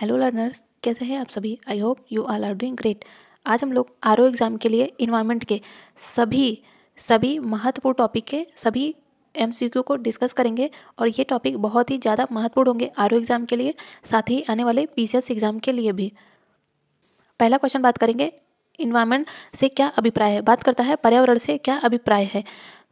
hello learners कैसे हैं आप सभी I hope you all are doing great आज हम लोग आर एग्ज़ाम के लिए इन्वायरमेंट के सभी सभी महत्वपूर्ण टॉपिक के सभी एम को डिस्कस करेंगे और ये टॉपिक बहुत ही ज़्यादा महत्वपूर्ण होंगे आर एग्ज़ाम के लिए साथ ही आने वाले पी एग्ज़ाम के लिए भी पहला क्वेश्चन बात करेंगे इन्वायरमेंट से क्या अभिप्राय है बात करता है पर्यावरण से क्या अभिप्राय है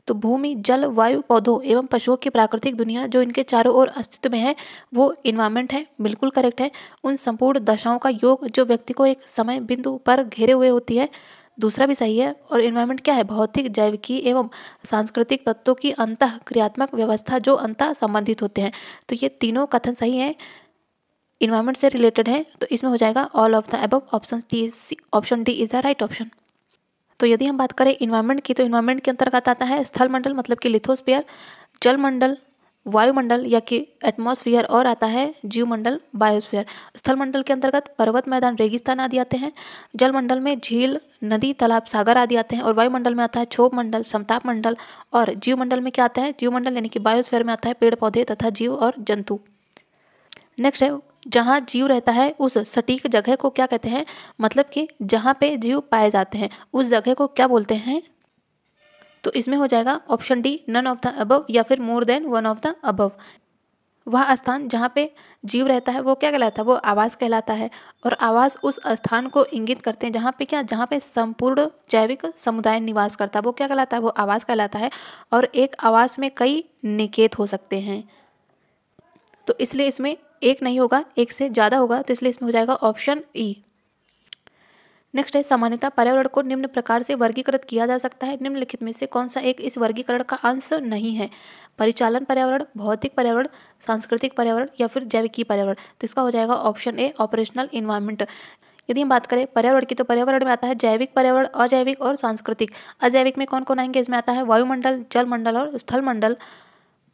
तो भूमि जल वायु पौधों एवं पशुओं की प्राकृतिक दुनिया जो इनके चारों ओर अस्तित्व में है वो इन्वायरमेंट है बिल्कुल करेक्ट है उन संपूर्ण दशाओं का योग जो व्यक्ति को एक समय बिंदु पर घेरे हुए होती है दूसरा भी सही है और इन्वायरमेंट क्या है भौतिक जैविकीय एवं सांस्कृतिक तत्वों की अंत क्रियात्मक व्यवस्था जो अंत संबंधित होते हैं तो ये तीनों कथन सही है इन्वायरमेंट से रिलेटेड है तो इसमें हो जाएगा all of the above option D option D is the right option तो यदि हम बात करें इन्वायरमेंट की तो इन्वायरमेंट के अंतर्गत आता है स्थलमंडल मतलब कि लिथोस्फीयर जलमंडल वायुमंडल या कि एटमॉस्फेयर और आता है जीवमंडल बायोस्फेयर स्थलमंडल के अंतर्गत पर्वत मैदान रेगिस्तान आदि आते हैं जलमंडल में झील नदी तालाब सागर आदि आते हैं और वायुमंडल में आता है क्षोभ मंडल समताप मंडल और जीवमंडल में क्या आता है जीवमंडल यानी कि बायोस्फेयर में आता है पेड़ पौधे तथा जीव और जंतु नेक्स्ट है जहाँ जीव रहता है उस सटीक जगह को क्या कहते हैं मतलब कि जहाँ पे जीव पाए जाते हैं उस जगह को क्या बोलते हैं तो इसमें हो जाएगा option D none of the above या फिर more than one of the above वह स्थान जहाँ पे जीव रहता है वो क्या कहलाता है वो आवास कहलाता है और आवास उस स्थान को इंगित करते हैं जहाँ पे क्या जहाँ पे संपूर्ण जैविक समुदाय निवास करता है वो क्या कहलाता है वो आवास कहलाता है और एक आवास में कई निकेत हो सकते हैं तो इसलिए इसमें एक नहीं होगा एक से ज़्यादा होगा तो इसलिए इसमें हो जाएगा ऑप्शन ई नेक्स्ट है सामान्यता पर्यावरण को निम्न प्रकार से वर्गीकृत किया जा सकता है निम्नलिखित में से कौन सा एक इस वर्गीकरण का अंश नहीं है परिचालन पर्यावरण भौतिक पर्यावरण सांस्कृतिक पर्यावरण या फिर जैविकी पर्यावरण तो इसका हो जाएगा ऑप्शन ए ऑपरेशनल इन्वायरमेंट यदि हम बात करें पर्यावरण की तो पर्यावरण में आता है जैविक पर्यावरण अजैविक और सांस्कृतिक अजैविक में कौन कौन आएंगे इसमें आता है वायुमंडल जलमंडल और स्थलमंडल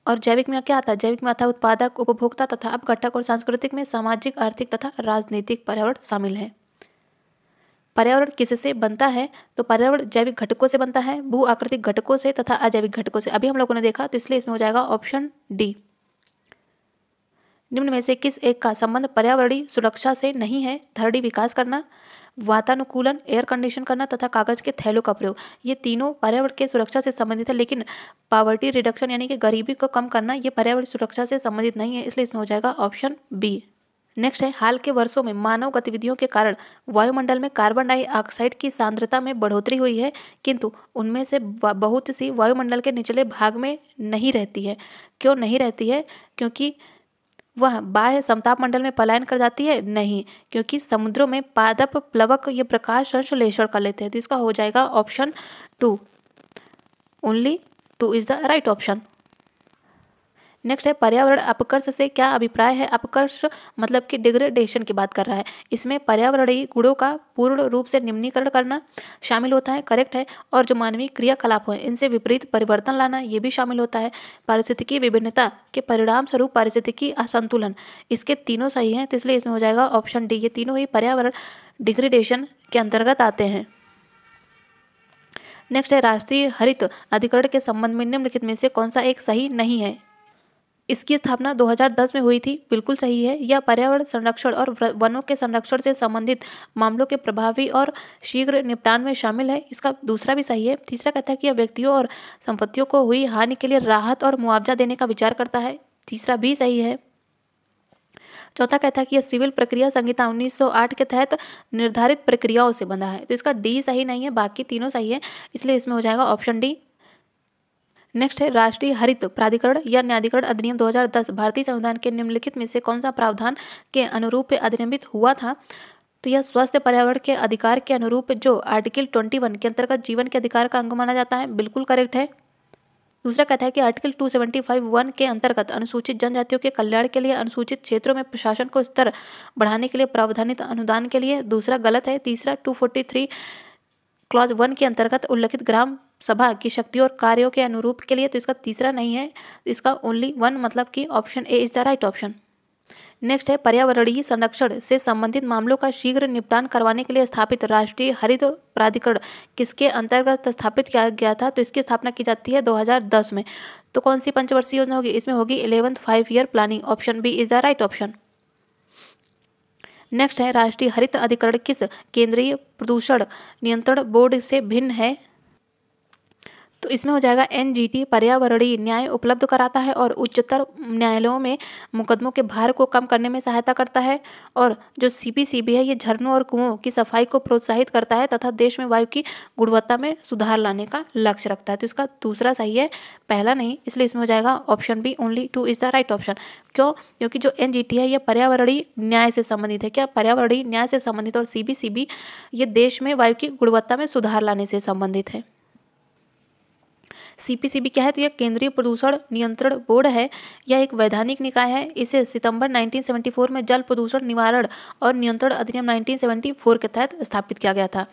और जैविक में क्या आता है जैविक में आता है उत्पादक उपभोक्ता तथा अपघटक और सांस्कृतिक में सामाजिक आर्थिक तथा राजनीतिक पर्यावरण शामिल है पर्यावरण किससे बनता है तो पर्यावरण जैविक घटकों से बनता है भू आकृतिक घटकों से तथा अजैविक घटकों से अभी हम लोगों ने देखा तो इसलिए इसमें हो जाएगा ऑप्शन डी निम्न में से किस एक का संबंध पर्यावरणीय सुरक्षा से नहीं है थर्डी विकास करना वातानुकूलन एयर कंडीशन करना तथा कागज के थैलों का प्रयोग ये तीनों पर्यावरण के सुरक्षा से संबंधित है लेकिन पावर्टी रिडक्शन यानी कि गरीबी को कम करना ये पर्यावरण सुरक्षा से संबंधित नहीं है इसलिए इसमें हो जाएगा ऑप्शन बी नेक्स्ट है हाल के वर्षों में मानव गतिविधियों के कारण वायुमंडल में कार्बन डाइऑक्साइड की सांद्रता में बढ़ोतरी हुई है किंतु उनमें से बहुत सी वायुमंडल के निचले भाग में नहीं रहती है क्यों नहीं रहती है क्योंकि वह बाह्य समताप मंडल में पलायन कर जाती है नहीं क्योंकि समुद्रों में पादप प्लवक ये प्रकाश संश्लेषण कर लेते हैं तो इसका हो जाएगा option two only two is the right option next है पर्यावरण अपकर्ष से क्या अभिप्राय है अपकर्ष मतलब कि डिग्रेडेशन की बात कर रहा है इसमें पर्यावरणीय गुणों का पूर्ण रूप से निम्नीकरण करना शामिल होता है करेक्ट है और जो मानवीय क्रियाकलाप हैं इनसे विपरीत परिवर्तन लाना ये भी शामिल होता है पारिस्थितिकी विभिन्नता के परिणाम स्वरूप पारिस्थितिकी असंतुलन इसके तीनों सही हैं तो इसलिए इसमें हो जाएगा ऑप्शन डी ये तीनों ही पर्यावरण डिग्रेडेशन के अंतर्गत आते हैं नेक्स्ट है राष्ट्रीय हरित अधिकरण के संबंध में निम्नलिखित में से कौन सा एक सही नहीं है इसकी स्थापना 2010 में हुई थी बिल्कुल सही है यह पर्यावरण संरक्षण और वनों के संरक्षण से संबंधित मामलों के प्रभावी और शीघ्र निपटान में शामिल है इसका दूसरा भी सही है तीसरा कहता है कि यह व्यक्तियों और संपत्तियों को हुई हानि के लिए राहत और मुआवजा देने का विचार करता है तीसरा भी सही है चौथा कहता है कि यह सिविल प्रक्रिया संहिता 1908 के तहत निर्धारित प्रक्रियाओं से बंधा है तो इसका डी सही नहीं है बाकी तीनों सही है इसलिए इसमें हो जाएगा ऑप्शन डी नेक्स्ट है राष्ट्रीय हरित प्राधिकरण या न्यायाधिकरण अधिनियम 2010 भारतीय संविधान के निम्नलिखित में से कौन सा प्रावधान के अनुरूप अधिनियमित हुआ था तो यह स्वास्थ्य पर्यावरण के अधिकार के अनुरूप जो आर्टिकल 21 के अंतर्गत जीवन के अधिकार का अंग माना जाता है बिल्कुल करेक्ट है दूसरा कहता है कि article two seventy five one के अंतर्गत अनुसूचित जनजातियों के कल्याण के लिए अनुसूचित क्षेत्रों में प्रशासन को स्तर बढ़ाने के लिए प्रावधानित अनुदान के लिए दूसरा गलत है तीसरा two forty three clause one के अंतर्गत उल्लिखित ग्राम सभा की शक्ति और कार्यों के अनुरूप के लिए तो इसका तीसरा नहीं है इसका ओनली वन मतलब कि option A is the right option next है पर्यावरणीय संरक्षण से संबंधित मामलों का शीघ्र निपटान करवाने के लिए स्थापित राष्ट्रीय हरित प्राधिकरण किसके अंतर्गत स्थापित किया गया था तो इसकी स्थापना की जाती है 2010 में तो कौन सी पंचवर्षीय योजना होगी इसमें होगी eleventh five year planning option B is the right option next है राष्ट्रीय हरित अधिकरण किस केंद्रीय प्रदूषण नियंत्रण बोर्ड से भिन्न है तो इसमें हो जाएगा एन पर्यावरणीय न्याय उपलब्ध कराता है और उच्चतर न्यायालयों में मुकदमों के भार को कम करने में सहायता करता है और जो सी है ये झरनों और कुओं की सफाई को प्रोत्साहित करता है तथा देश में वायु की गुणवत्ता में सुधार लाने का लक्ष्य रखता है तो इसका दूसरा सही है पहला नहीं इसलिए इसमें हो जाएगा option B only two is the right option क्यों क्योंकि जो एन है यह पर्यावरणीय न्याय से संबंधित है क्या पर्यावरणीय न्याय से संबंधित और सी ये देश में वायु की गुणवत्ता में सुधार लाने से संबंधित है सीपीसीबी क्या है तो यह केंद्रीय प्रदूषण नियंत्रण बोर्ड है यह एक वैधानिक निकाय है इसे सितंबर 1974 में जल प्रदूषण निवारण और नियंत्रण अधिनियम 1974 के तहत स्थापित किया गया था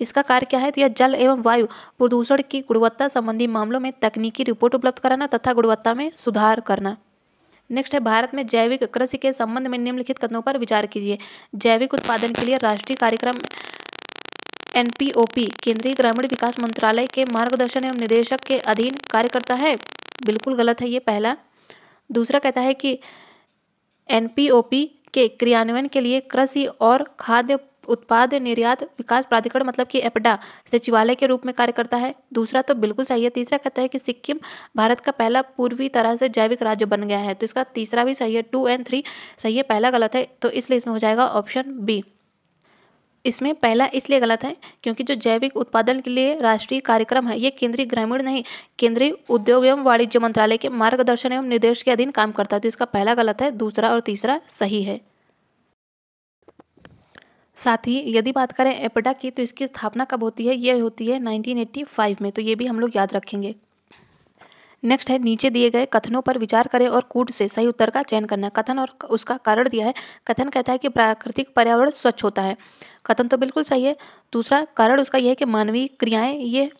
इसका कार्य क्या है तो यह जल एवं वायु प्रदूषण की गुणवत्ता संबंधी मामलों में तकनीकी रिपोर्ट उपलब्ध कराना तथा गुणवत्ता में सुधार करना नेक्स्ट है भारत में जैविक कृषि के संबंध में निम्नलिखित कदमों पर विचार कीजिए जैविक उत्पादन के लिए राष्ट्रीय कार्यक्रम एन.पी.ओ.पी केंद्रीय ग्रामीण विकास मंत्रालय के मार्गदर्शन एवं निदेशक के अधीन कार्य करता है बिल्कुल गलत है ये पहला दूसरा कहता है कि एन.पी.ओ.पी के क्रियान्वयन के लिए कृषि और खाद्य उत्पाद निर्यात विकास प्राधिकरण मतलब कि एपडा सचिवालय के रूप में कार्य करता है दूसरा तो बिल्कुल सही है तीसरा कहता है कि सिक्किम भारत का पहला पूर्वी तरह से जैविक राज्य बन गया है तो इसका तीसरा भी सही है टू एंड थ्री सही है पहला गलत है तो इसलिए इसमें हो जाएगा ऑप्शन बी इसमें पहला इसलिए गलत है क्योंकि जो जैविक उत्पादन के लिए राष्ट्रीय कार्यक्रम है ये केंद्रीय ग्रामीण नहीं केंद्रीय उद्योग एवं वाणिज्य मंत्रालय के मार्गदर्शन एवं निर्देश के अधीन काम करता है तो इसका पहला गलत है दूसरा और तीसरा सही है साथ ही यदि बात करें एपडा की तो इसकी स्थापना कब होती है ये होती है 1985 में तो ये भी हम लोग याद रखेंगे नेक्स्ट है नीचे दिए गए कथनों पर विचार करें और कूट से सही उत्तर का चयन करना कथन और उसका कारण दिया है कथन कहता है कि प्राकृतिक पर्यावरण स्वच्छ होता है कथन तो बिल्कुल सही है दूसरा कारण उसका यह है कि मानवीय क्रियाएं ये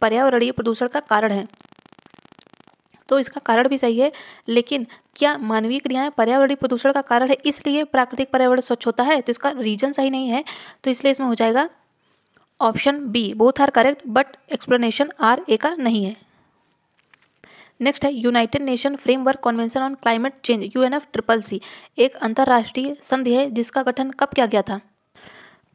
पर्यावरणीय प्रदूषण का कारण है तो इसका कारण भी सही है लेकिन क्या मानवीय क्रियाएं पर्यावरणीय प्रदूषण का कारण है इसलिए प्राकृतिक पर्यावरण स्वच्छ होता है तो इसका रीजन सही नहीं है तो इसलिए इसमें हो जाएगा option B both are correct but explanation R A का नहीं है नेक्स्ट है United Nation framework convention on climate change U N F triple C एक अंतर्राष्ट्रीय संधि है जिसका गठन कब किया गया था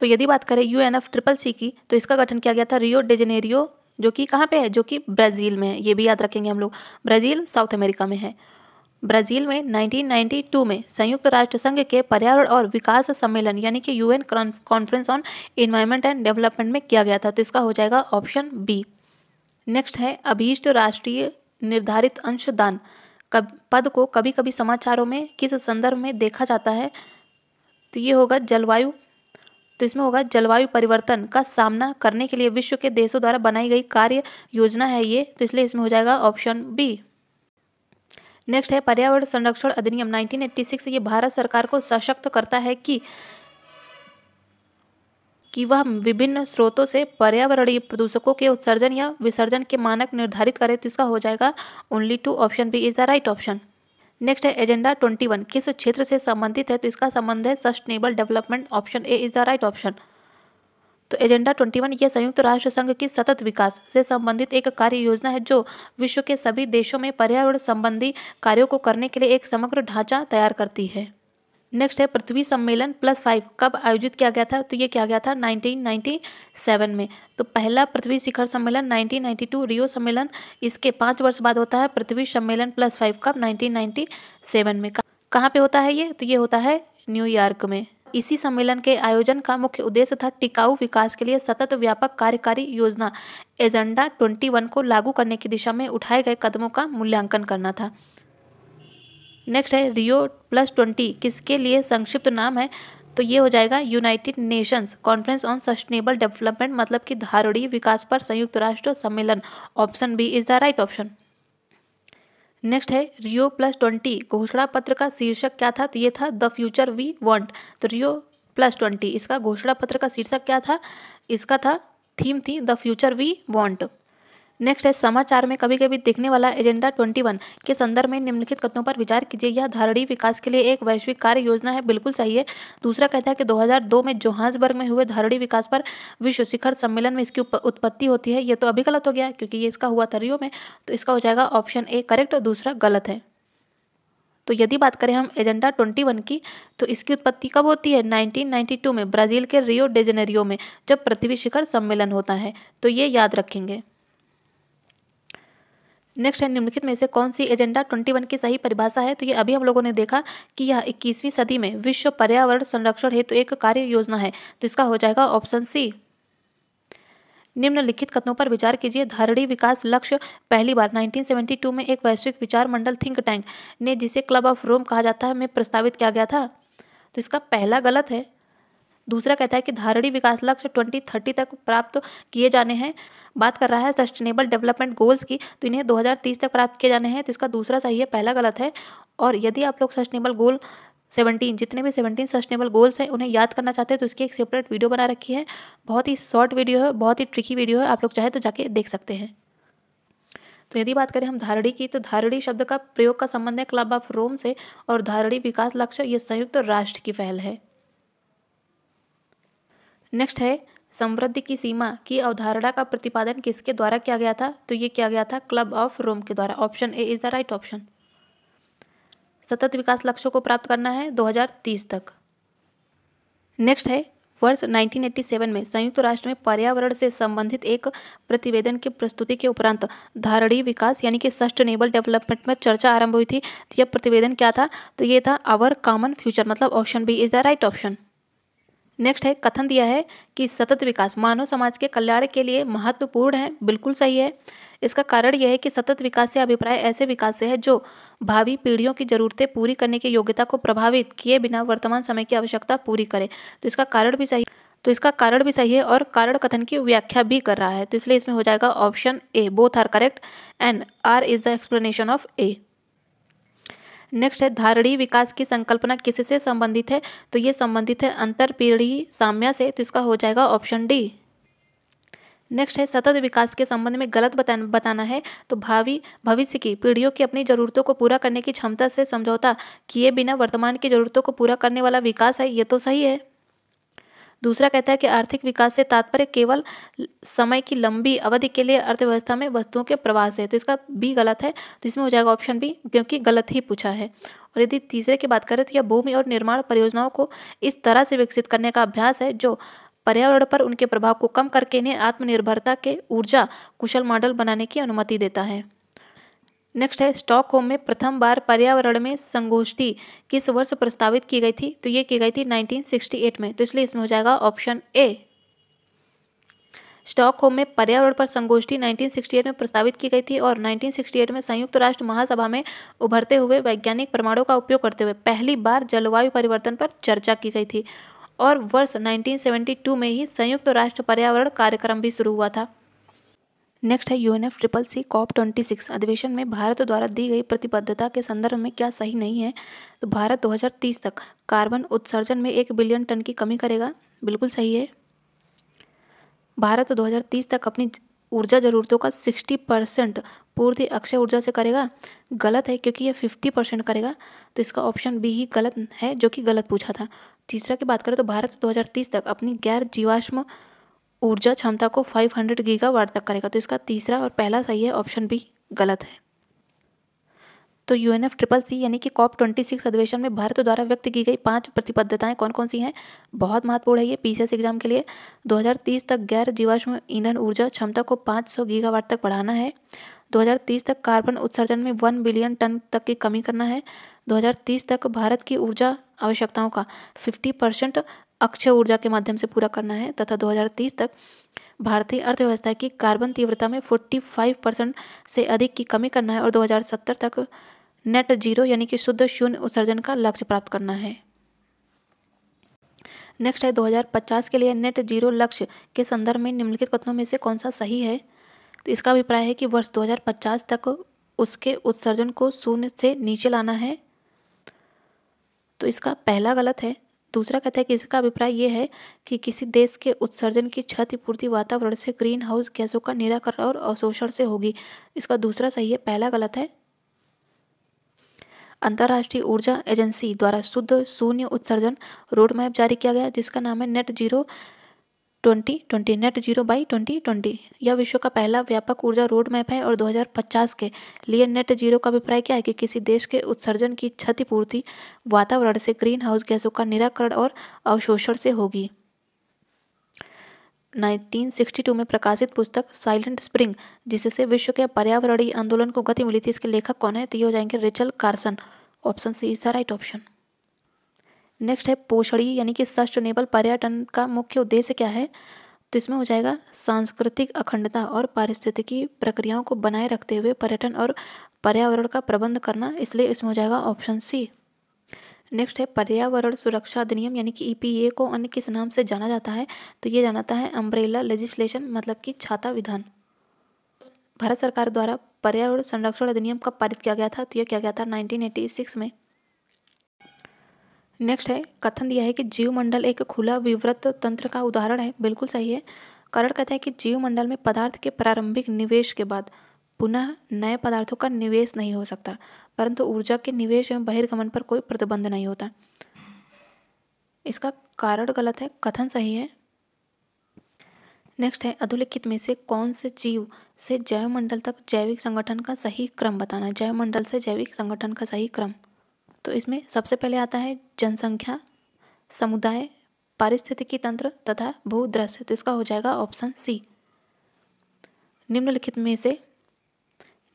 तो यदि बात करें U N F triple C की तो इसका गठन किया गया था रियो डेजेनेरियो जो कि कहाँ पे है जो कि ब्राज़ील में है ये भी याद रखेंगे हम लोग ब्राज़ील साउथ अमेरिका में है ब्राज़ील में 1992 में संयुक्त राष्ट्र संघ के पर्यावरण और विकास सम्मेलन यानी कि UN conference on environment and development में किया गया था तो इसका हो जाएगा ऑप्शन बी नेक्स्ट है अभीष्ट राष्ट्रीय निर्धारित अंशदान पद को कभी कभी समाचारों में किस संदर्भ में देखा जाता है तो ये होगा जलवायु तो इसमें होगा जलवायु परिवर्तन का सामना करने के लिए विश्व के देशों द्वारा बनाई गई कार्य योजना है ये तो इसलिए इसमें हो जाएगा ऑप्शन बी नेक्स्ट है पर्यावरण संरक्षण अधिनियम 1986 ये भारत सरकार को सशक्त करता है कि कि वह विभिन्न स्रोतों से पर्यावरणीय प्रदूषकों के उत्सर्जन या विसर्जन के मानक निर्धारित करे तो इसका हो जाएगा only two option B is the right option next है एजेंडा ट्वेंटी वन किस क्षेत्र से संबंधित है तो इसका संबंध है sustainable development option A is the right option तो एजेंडा ट्वेंटी वन यह संयुक्त राष्ट्र संघ की सतत विकास से संबंधित एक कार्य योजना है जो विश्व के सभी देशों में पर्यावरण संबंधी कार्यों को करने के लिए एक समग्र ढांचा तैयार करती है नेक्स्ट है पृथ्वी सम्मेलन प्लस फाइव कब आयोजित किया गया था तो ये किया गया था 1997 में तो पहला पृथ्वी शिखर सम्मेलन 1992 रियो सम्मेलन इसके पाँच वर्ष बाद होता है पृथ्वी सम्मेलन प्लस फाइव कब 1997 में कहाँ पे होता है ये तो ये होता है न्यूयॉर्क में इसी सम्मेलन के आयोजन का मुख्य उद्देश्य था टिकाऊ विकास के लिए सतत व्यापक कार्यकारी योजना एजेंडा 21 को लागू करने की दिशा में उठाए गए कदमों का मूल्यांकन करना था नेक्स्ट है रियो प्लस ट्वेंटी किसके लिए संक्षिप्त नाम है तो ये हो जाएगा United Nations conference on sustainable development मतलब कि धारणीय विकास पर संयुक्त राष्ट्र सम्मेलन option B is the right option next है रियो प्लस ट्वेंटी घोषणा पत्र का शीर्षक क्या था तो ये था द फ्यूचर वी वांट तो रियो प्लस ट्वेंटी इसका घोषणा पत्र का शीर्षक क्या था इसका था थीम थी the future we want next है समाचार में कभी कभी देखने वाला एजेंडा 21 के संदर्भ में निम्नलिखित कथनों पर विचार कीजिए यह धारणी विकास के लिए एक वैश्विक कार्य योजना है बिल्कुल सही है दूसरा कहता है कि 2002 में जोहान्सबर्ग में हुए धारणी विकास पर विश्व शिखर सम्मेलन में इसकी उत्पत्ति होती है यह तो अभी गलत हो गया क्योंकि ये इसका हुआ था में तो इसका हो जाएगा ऑप्शन ए करेक्ट और दूसरा गलत है तो यदि बात करें हम एजेंडा 21 की तो इसकी उत्पत्ति कब होती है 1992 में ब्राज़ील के रियो डेजेनेरियो में जब पृथ्वी शिखर सम्मेलन होता है तो ये याद रखेंगे नेक्स्ट है निम्नलिखित में से कौन सी एजेंडा 21 की सही परिभाषा है तो ये अभी हम लोगों ने देखा कि यह इक्कीसवीं सदी में विश्व पर्यावरण संरक्षण हेतु तो एक कार्य योजना है तो इसका हो जाएगा ऑप्शन सी निम्नलिखित कथनों पर विचार कीजिए धारणी विकास लक्ष्य पहली बार 1972 में एक वैश्विक विचार मंडल थिंक टैंक ने जिसे क्लब ऑफ रोम कहा जाता है में प्रस्तावित किया गया था तो इसका पहला गलत है दूसरा कहता है कि धारणी विकास लक्ष्य ट्वेंटी थर्टी तक प्राप्त किए जाने हैं बात कर रहा है सस्टेनेबल डेवलपमेंट गोल्स की तो इन्हें 2030 तक प्राप्त किए जाने हैं तो इसका दूसरा सही है पहला गलत है और यदि आप लोग सस्टेनेबल गोल सेवनटीन जितने भी सेवनटीन सस्टेनेबल गोल्स हैं उन्हें याद करना चाहते हैं तो इसकी एक सेपरेट वीडियो बना रखी है बहुत ही शॉर्ट वीडियो है बहुत ही ट्रिकी वीडियो है आप लोग चाहे तो जाके देख सकते हैं तो यदि बात करें हम धारणी की तो धारणी शब्द का प्रयोग का संबंध है क्लब ऑफ रोम से और धारणी विकास लक्ष्य ये संयुक्त राष्ट्र की पहल है नेक्स्ट है समृद्धि की सीमा की अवधारणा का प्रतिपादन किसके द्वारा किया गया था तो ये किया गया था क्लब ऑफ रोम के द्वारा option A is the right option सतत विकास लक्ष्यों को प्राप्त करना है 2030 तक नेक्स्ट है वर्ष 1987 में संयुक्त राष्ट्र में पर्यावरण से संबंधित एक प्रतिवेदन की प्रस्तुति के उपरांत धारणीय विकास यानी कि सस्टेनेबल डेवलपमेंट में चर्चा आरंभ हुई थी तो यह प्रतिवेदन क्या था तो ये था आवर कॉमन फ्यूचर मतलब option B is the right option next है कथन दिया है कि सतत विकास मानव समाज के कल्याण के लिए महत्वपूर्ण है बिल्कुल सही है इसका कारण यह है कि सतत विकास से अभिप्राय ऐसे विकास से है जो भावी पीढ़ियों की जरूरतें पूरी करने की योग्यता को प्रभावित किए बिना वर्तमान समय की आवश्यकता पूरी करे तो इसका कारण भी सही तो इसका कारण भी सही है और कारण कथन की व्याख्या भी कर रहा है तो इसलिए इसमें हो जाएगा option A both are correct and R is the explanation of A next है धारणी विकास की संकल्पना किससे संबंधित है तो ये संबंधित है अंतर पीढ़ी साम्या से तो इसका हो जाएगा ऑप्शन डी नेक्स्ट है सतत विकास के संबंध में गलत बताना है तो भावी भविष्य की पीढ़ियों की अपनी जरूरतों को पूरा करने की क्षमता से समझौता किए बिना वर्तमान की जरूरतों को पूरा करने वाला विकास है ये तो सही है दूसरा कहता है कि आर्थिक विकास से तात्पर्य केवल समय की लंबी अवधि के लिए अर्थव्यवस्था में वस्तुओं के प्रवाह से तो इसका बी गलत है तो इसमें हो जाएगा ऑप्शन बी क्योंकि गलत ही पूछा है और यदि तीसरे की बात करें तो यह भूमि और निर्माण परियोजनाओं को इस तरह से विकसित करने का अभ्यास है जो पर्यावरण पर उनके प्रभाव को कम करके इन्हें आत्मनिर्भरता के ऊर्जा कुशल मॉडल बनाने की अनुमति देता है नेक्स्ट है स्टॉक होम में प्रथम बार पर्यावरण में संगोष्ठी किस वर्ष प्रस्तावित की गई थी तो ये की गई थी 1968 में तो इसलिए इसमें हो जाएगा ऑप्शन ए स्टॉक होम में पर्यावरण पर संगोष्ठी 1968 में प्रस्तावित की गई थी और 1968 में संयुक्त राष्ट्र महासभा में उभरते हुए वैज्ञानिक प्रमाणों का उपयोग करते हुए पहली बार जलवायु परिवर्तन पर चर्चा की गई थी और वर्ष नाइनटीन में ही संयुक्त राष्ट्र पर्यावरण कार्यक्रम भी शुरू हुआ था नेक्स्ट है UNF triple C COP twenty six अधिवेशन में भारत द्वारा दी गई प्रतिबद्धता के संदर्भ में क्या सही नहीं है तो भारत 2030 तक कार्बन उत्सर्जन में एक बिलियन टन की कमी करेगा बिल्कुल सही है भारत 2030 तक अपनी ऊर्जा ज़रूरतों का 60 परसेंट पूर्ति अक्षय ऊर्जा से करेगा गलत है क्योंकि यह 50 परसेंट करेगा तो इसका ऑप्शन बी ही गलत है जो कि गलत पूछा था तीसरा की बात करें तो भारत 2030 तक अपनी गैर जीवाश्म ऊर्जा क्षमता को 500 गीगावाट तक करेगा तो इसका तीसरा और पहला सही है ऑप्शन बी गलत है तो U N F triple C यानी कि कॉप ट्वेंटी सिक्स अधिवेशन में भारत द्वारा व्यक्त की गई पांच प्रतिबद्धताएं कौन कौन सी हैं बहुत महत्वपूर्ण है ये पीसीएस एग्जाम के लिए 2030 तक गैर जीवाश्म ईंधन ऊर्जा क्षमता को 500 सौ गीगावाट तक बढ़ाना है 2030 तक कार्बन उत्सर्जन में वन बिलियन टन तक की कमी करना है दो तक भारत की ऊर्जा आवश्यकताओं का फिफ्टी अक्षय ऊर्जा के माध्यम से पूरा करना है तथा 2030 तक भारतीय अर्थव्यवस्था की कार्बन तीव्रता में 45 परसेंट से अधिक की कमी करना है और 2070 तक नेट जीरो यानी कि शुद्ध शून्य उत्सर्जन का लक्ष्य प्राप्त करना है नेक्स्ट है 2050 के लिए नेट जीरो लक्ष्य के संदर्भ में निम्नलिखित कथनों में से कौन सा सही है तो इसका अभिप्राय है कि वर्ष 2050 तक उसके उत्सर्जन को शून्य से नीचे लाना है तो इसका पहला गलत है दूसरा कहता है कि इसका अभिप्राय यह है कि किसी देश के उत्सर्जन की क्षतिपूर्ति वातावरण से ग्रीन हाउस गैसों का निराकरण और अवशोषण से होगी इसका दूसरा सही है पहला गलत है अंतर्राष्ट्रीय ऊर्जा एजेंसी द्वारा शुद्ध शून्य उत्सर्जन रोडमैप जारी किया गया जिसका नाम है net zero twenty twenty net zero by twenty twenty यह विश्व का पहला व्यापक ऊर्जा रोड मैप है और 2050 के लिए नेट जीरो का अभिप्राय क्या है कि किसी देश के उत्सर्जन की क्षतिपूर्ति वातावरण से ग्रीन हाउस गैसों का निराकरण और अवशोषण से होगी 1962 में प्रकाशित पुस्तक साइलेंट स्प्रिंग जिससे विश्व के पर्यावरणीय आंदोलन को गति मिली थी इसके लेखक कौन है तो ये हो जाएंगे Rachel Carson option C is the right option next है पोषणी यानी कि सस्टेनेबल पर्यटन का मुख्य उद्देश्य क्या है तो इसमें हो जाएगा सांस्कृतिक अखंडता और पारिस्थितिकी प्रक्रियाओं को बनाए रखते हुए पर्यटन और पर्यावरण का प्रबंध करना इसलिए इसमें हो जाएगा ऑप्शन सी नेक्स्ट है पर्यावरण सुरक्षा अधिनियम यानी कि ईपीए e को अन्य किस नाम से जाना जाता है तो ये जाना जाता है अम्ब्रेला लेजिस्लेशन मतलब कि छाता विधान भारत सरकार द्वारा पर्यावरण संरक्षण अधिनियम कब पारित किया गया था तो यह किया गया था 1986 में नेक्स्ट है कथन दिया है कि जीव मंडल एक खुला विवृत तंत्र का उदाहरण है बिल्कुल सही है कारण कहते है कि जीव मंडल में पदार्थ के प्रारंभिक निवेश के बाद पुनः नए पदार्थों का निवेश नहीं हो सकता परंतु ऊर्जा के निवेश एवं बहिर्गमन पर कोई प्रतिबंध नहीं होता इसका कारण गलत है कथन सही है नेक्स्ट है अधोलिखित में से कौन से जीव से जैव मंडल तक जैविक संगठन का सही क्रम बताना जैव मंडल से जैविक संगठन का सही क्रम तो इसमें सबसे पहले आता है जनसंख्या समुदाय पारिस्थितिकी तंत्र तथा भू दृश्य तो इसका हो जाएगा ऑप्शन सी निम्नलिखित में से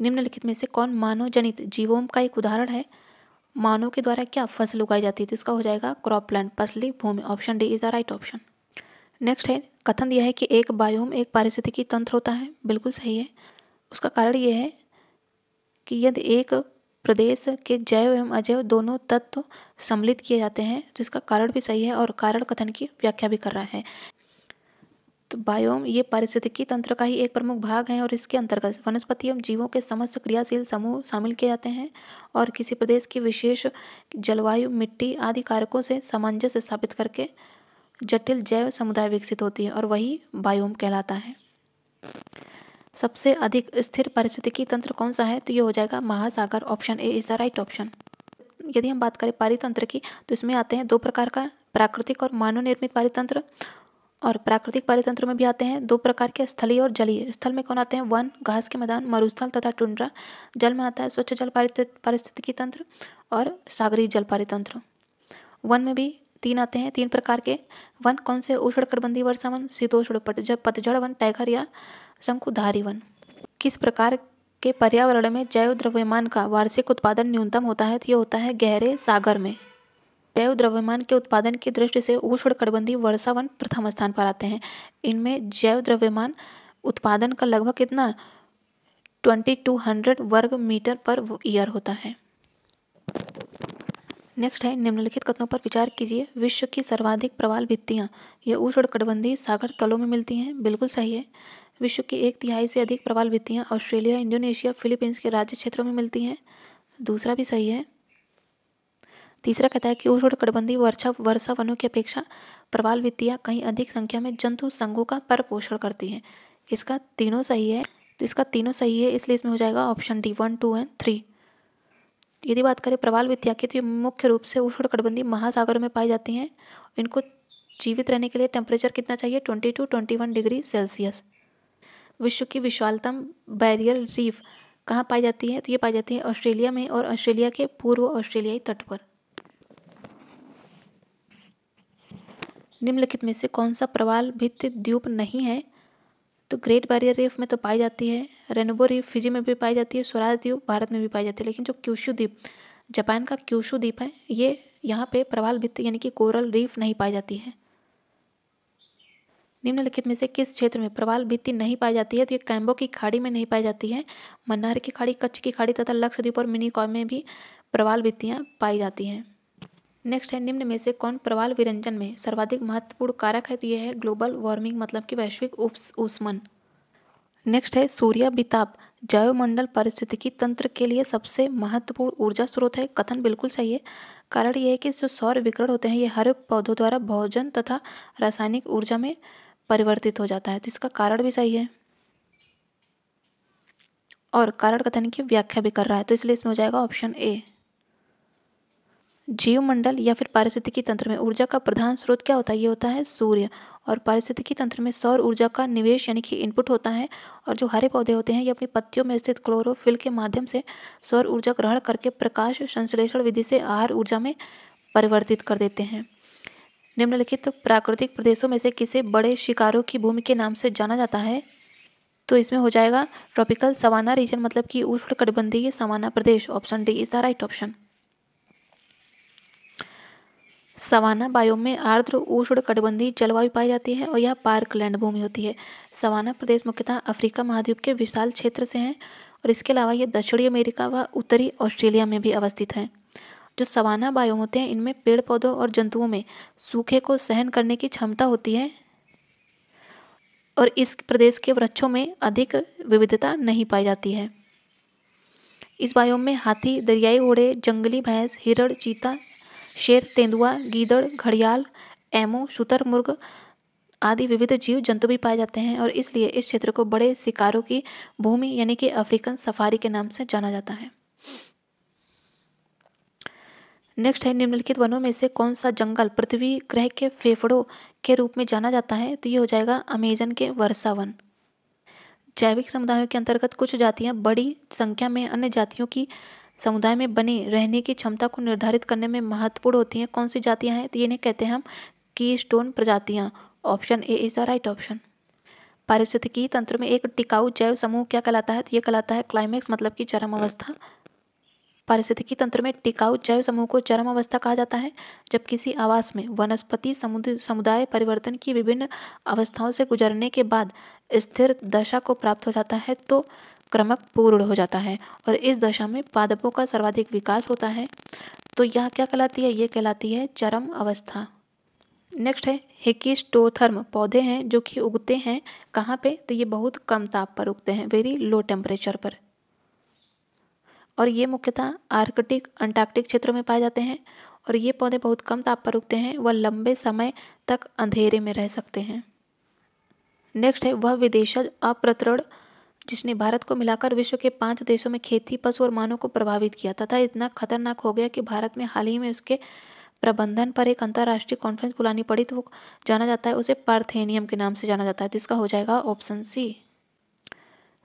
निम्नलिखित में से कौन मानव जनित जीवों का एक उदाहरण है मानव के द्वारा क्या फसल उगाई जाती है तो इसका हो जाएगा क्रॉप प्लान फसली भूमि option D is the right option next है कथन यह है कि एक बायोम एक पारिस्थितिकी तंत्र होता है बिल्कुल सही है उसका कारण यह है कि यदि एक प्रदेश के जैव एवं अजैव दोनों तत्व सम्मिलित किए जाते हैं जिसका कारण भी सही है और कारण कथन की व्याख्या भी कर रहा है तो बायोम ये पारिस्थितिकी तंत्र का ही एक प्रमुख भाग है और इसके अंतर्गत वनस्पति एवं जीवों के समस्त क्रियाशील समूह शामिल किए जाते हैं और किसी प्रदेश की विशेष जलवायु मिट्टी आदि कारकों से सामंजस्य स्थापित करके जटिल जैव समुदाय विकसित होती है और वही बायोम कहलाता है सबसे अधिक स्थिर पारिस्थितिकी तंत्र कौन सा है तो ये हो जाएगा महासागर option A is the right option यदि हम बात करें पारितंत्र की तो इसमें आते हैं दो प्रकार का प्राकृतिक और मानव निर्मित पारितंत्र और प्राकृतिक पारितंत्र में भी आते हैं दो प्रकार के स्थलीय और जलीय स्थल में कौन आते हैं वन घास के मैदान मरुस्थल तथा टुंड्रा जल में आता है स्वच्छ जल पारिस्थितिकी तंत्र और सागरीय जल पारितंत्र वन में भी तीन आते हैं तीन प्रकार के वन कौन से उष्णकटबंधी वर्षा वन शीतोष्ण पतझड़ वन टाइगर या शंकुधारी वन किस प्रकार के पर्यावरण में जैव द्रव्यमान का वार्षिक उत्पादन न्यूनतम होता है तो यह होता है गहरे सागर में जैव द्रव्यमान के उत्पादन की दृष्टि से उष्ण कटबंधी वर्षा वन प्रथम स्थान पर आते हैं इनमें जैव द्रव्यमान उत्पादन का लगभग कितना ट्वेंटी टू हंड्रेड वर्ग मीटर पर ईयर होता है नेक्स्ट है निम्नलिखित कथनों पर विचार कीजिए विश्व की सर्वाधिक प्रवाल भित्तियाँ ये उष्ण कटबंधी सागर तलों में मिलती हैं बिल्कुल सही है विश्व की एक तिहाई से अधिक प्रवाल भित्तियाँ ऑस्ट्रेलिया इंडोनेशिया फिलीपींस के राज्य क्षेत्रों में मिलती हैं दूसरा भी सही है तीसरा कहता है कि उष्ण कटबंधी वर्षा वर्षा वनों की अपेक्षा प्रवाल वित्तियाँ कहीं अधिक संख्या में जंतु संघों का पर पोषण करती हैं इसका तीनों सही है तो इसका तीनों सही है इसलिए इसमें हो जाएगा option D one two and three यदि बात करें प्रवाल वित्तिया की तो ये मुख्य रूप से उष्ण कटबंधी महासागरों में पाई जाती हैं इनको जीवित रहने के लिए टेम्परेचर कितना चाहिए twenty two twenty one degree Celsius विश्व की विशालतम बैरियर रीफ कहाँ पाई जाती है तो ये पाई जाती है ऑस्ट्रेलिया में और ऑस्ट्रेलिया के पूर्व ऑस्ट्रेलियाई तट पर निम्नलिखित में से कौन सा प्रवाल भित्ति द्वीप नहीं है तो ग्रेट बैरियर रीफ में तो पाई जाती है रेनोबो रीफ फिजी में भी पाई जाती है स्वराज द्वीप भारत में भी पाई जाती है लेकिन जो क्यूशु द्वीप जापान का क्यूशु द्वीप है ये यहाँ पे प्रवाल भित्ति यानी कि कोरल रीफ नहीं पाई जाती है निम्नलिखित में से किस क्षेत्र में प्रवाल भित्ति नहीं पाई जाती है तो ये कैम्बो की खाड़ी में नहीं पाई जाती है मन्नार की खाड़ी कच्छ की खाड़ी तथा लक्षद्वीप और मिनीकॉय में भी प्रवाल भित्तियाँ पाई जाती हैं नेक्स्ट है निम्न में से कौन प्रवाल विरंजन में सर्वाधिक महत्वपूर्ण कारक है तो यह है ग्लोबल वार्मिंग मतलब कि वैश्विक उष्मन नेक्स्ट है सूर्य बिताप जैवमंडल पारिस्थितिकी तंत्र के लिए सबसे महत्वपूर्ण ऊर्जा स्रोत है कथन बिल्कुल सही है कारण यह है कि जो सौर विकरण होते हैं ये हर पौधों द्वारा भोजन तथा रासायनिक ऊर्जा में परिवर्तित हो जाता है तो इसका कारण भी सही है और कारण कथन की व्याख्या भी कर रहा है तो इसलिए इसमें हो जाएगा ऑप्शन ए जीवमंडल या फिर पारिस्थितिकी तंत्र में ऊर्जा का प्रधान स्रोत क्या होता है ये होता है सूर्य और पारिस्थितिकी तंत्र में सौर ऊर्जा का निवेश यानी कि इनपुट होता है और जो हरे पौधे होते हैं ये अपनी पत्तियों में स्थित क्लोरोफिल के माध्यम से सौर ऊर्जा ग्रहण करके प्रकाश संश्लेषण विधि से आहार ऊर्जा में परिवर्तित कर देते हैं निम्नलिखित प्राकृतिक प्रदेशों में से किसे बड़े शिकारों की भूमि के नाम से जाना जाता है तो इसमें हो जाएगा ट्रॉपिकल सवाना रीजन मतलब कि उष्णकटिबंधीय सवाना प्रदेश option D is the right option savanna biome में आर्द्र उष्णकटिबंधीय जलवायु पाई जाती है और यह पार्क लैंड भूमि होती है सवाना प्रदेश मुख्यतः अफ्रीका महाद्वीप के विशाल क्षेत्र से हैं और इसके अलावा ये दक्षिणी अमेरिका व उत्तरी ऑस्ट्रेलिया में भी अवस्थित है जो सवाना बायो होते हैं इनमें पेड़ पौधों और जंतुओं में सूखे को सहन करने की क्षमता होती है और इस प्रदेश के वृक्षों में अधिक विविधता नहीं पाई जाती है इस बायोम में हाथी दरियाई घोड़े जंगली भैंस हिरण चीता शेर तेंदुआ गीदड़ घड़ियाल एमो शुतरमुर्ग आदि विविध जीव जंतु भी पाए जाते हैं और इसलिए इस क्षेत्र को बड़े शिकारों की भूमि यानी कि अफ्रीकन सफारी के नाम से जाना जाता है नेक्स्ट है निम्नलिखित वनों में से कौन सा जंगल पृथ्वी ग्रह के फेफड़ों के रूप में जाना जाता है तो ये हो जाएगा अमेजन के वर्षा वन जैविक समुदायों के अंतर्गत कुछ जातियाँ बड़ी संख्या में अन्य जातियों की समुदाय में बने रहने की क्षमता को निर्धारित करने में महत्वपूर्ण होती हैं कौन सी जातियाँ हैं तो इन्हें कहते हैं हम की स्टोन प्रजातियाँ option A is the right option पारिस्थितिकी तंत्र में एक टिकाऊ जैव समूह क्या कहलाता है तो ये कहलाता है क्लाइमेक्स मतलब कि चरम अवस्था पारिस्थितिकी तंत्र में टिकाऊ जैव समूह को चरम अवस्था कहा जाता है जब किसी आवास में वनस्पति समुदाय परिवर्तन की विभिन्न अवस्थाओं से गुजरने के बाद स्थिर दशा को प्राप्त हो जाता है तो क्रमक पूर्ण हो जाता है और इस दशा में पादपों का सर्वाधिक विकास होता है तो यह क्या कहलाती है ये कहलाती है चरम अवस्था नेक्स्ट है हिकिस्टोथर्म पौधे हैं जो कि उगते हैं कहाँ पे तो ये बहुत कम ताप पर उगते हैं वेरी लो टेम्परेचर पर और ये मुख्यतः आर्कटिक अंटार्कटिक क्षेत्रों में पाए जाते हैं और ये पौधे बहुत कम ताप पर उगते हैं वह लंबे समय तक अंधेरे में रह सकते हैं नेक्स्ट है वह विदेशज अप्रतरण जिसने भारत को मिलाकर विश्व के पांच देशों में खेती पशु और मानव को प्रभावित किया तथा इतना खतरनाक हो गया कि भारत में हाल ही में उसके प्रबंधन पर एक अंतर्राष्ट्रीय कॉन्फ्रेंस बुलानी पड़ी तो वो जाना जाता है उसे पार्थेनियम के नाम से जाना जाता है तो इसका हो जाएगा ऑप्शन सी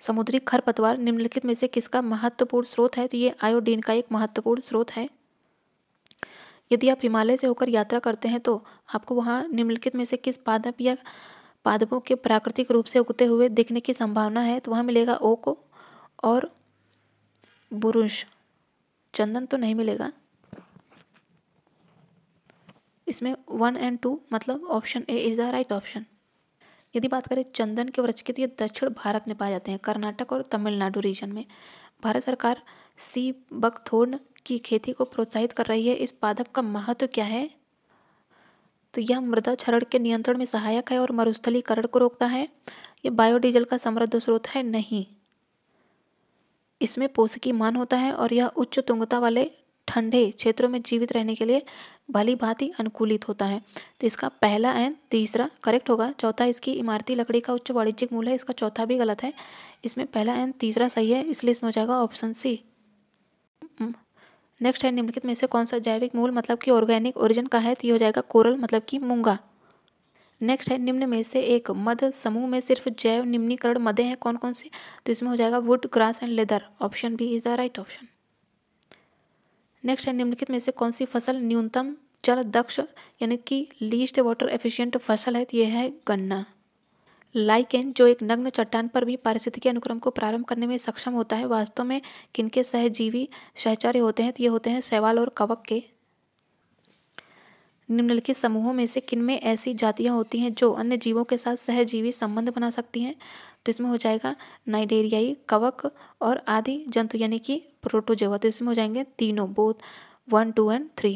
समुद्री खरपतवार निम्नलिखित में से किसका महत्वपूर्ण स्रोत है तो ये आयोडीन का एक महत्वपूर्ण स्रोत है यदि आप हिमालय से होकर यात्रा करते हैं तो आपको वहाँ निम्नलिखित में से किस पादप या पादपों के प्राकृतिक रूप से उगते हुए दिखने की संभावना है तो वहाँ मिलेगा ओक और बुरुश चंदन तो नहीं मिलेगा इसमें वन एंड टू मतलब option A is the right option यदि बात करें चंदन के वृक्ष की तो ये दक्षिण भारत में पाए जाते हैं कर्नाटक और तमिलनाडु रीजन में भारत सरकार सी बकथोर्न की खेती को प्रोत्साहित कर रही है इस पादप का महत्व क्या है तो यह मृदा क्षरण के नियंत्रण में सहायक है और मरुस्थलीकरण को रोकता है यह बायोडीजल का समृद्ध स्रोत है नहीं इसमें पोषकी मान होता है और यह उच्च तुंगता वाले ठंडे क्षेत्रों में जीवित रहने के लिए भली भांति अनुकूलित होता है तो इसका पहला एंड तीसरा करेक्ट होगा चौथा इसकी इमारती लकड़ी का उच्च वाणिज्यिक मूल्य है इसका चौथा भी गलत है इसमें पहला एंड तीसरा सही है इसलिए इसमें हो जाएगा ऑप्शन सी नेक्स्ट है निम्नलिखित में से कौन सा जैविक मूल मतलब कि ऑर्गेनिक ओरिजिन का है तो ये हो जाएगा कोरल मतलब कि मूंगा नेक्स्ट है निम्न में से एक मध समूह में सिर्फ जैव निम्नीकरण मदे हैं कौन कौन से तो इसमें हो जाएगा wood grass and leather option B is the right option next है निम्नलिखित में से कौन सी फसल न्यूनतम जल दक्ष यानी कि लीस्ट वाटर एफिशिएंट फसल है तो यह है गन्ना लाइकेन जो एक नग्न चट्टान पर भी पारिस्थितिकी अनुक्रम को प्रारंभ करने में सक्षम होता है वास्तव में किनके सहजीवी सहचार्य होते हैं तो ये होते हैं सवाल और कवक के निम्नलिखित समूहों में से किनमें ऐसी जातियां होती हैं जो अन्य जीवों के साथ सहजीवी संबंध बना सकती हैं तो इसमें हो जाएगा नाइडेरियाई कवक और आदि जंतु यानी कि प्रोटोजोआ तो इसमें हो जाएंगे तीनों both one two and three